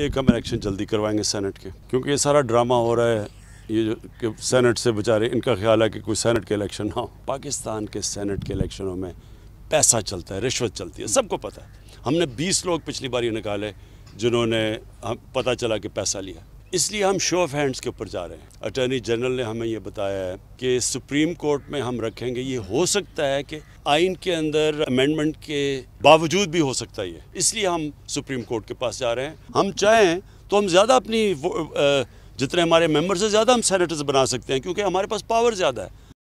एक हम इलेक्शन जल्दी करवाएंगे सेनेट के क्योंकि ये सारा ड्रामा हो रहा है ये जो कि सेनेट से बेचारे इनका ख्याल है कि कोई सेनेट के इलेक्शन ना हो पाकिस्तान के सेनेट के इलेक्शनों में पैसा चलता है रिश्वत चलती है सबको पता है हमने 20 लोग पिछली बार निकाले जिन्होंने पता चला कि पैसा लिया इसलिए हम शो ऑफ हैंड्स के ऊपर जा रहे हैं अटर्नी जनरल ने हमें ये बताया है कि सुप्रीम कोर्ट में हम रखेंगे ये हो सकता है कि आइन के अंदर अमेंडमेंट के बावजूद भी हो सकता है इसलिए हम सुप्रीम कोर्ट के पास जा रहे हैं हम चाहें तो हम ज़्यादा अपनी जितने हमारे मेम्बर्स हैं ज़्यादा हम सैनिटर्स बना सकते हैं क्योंकि हमारे पास पावर ज़्यादा है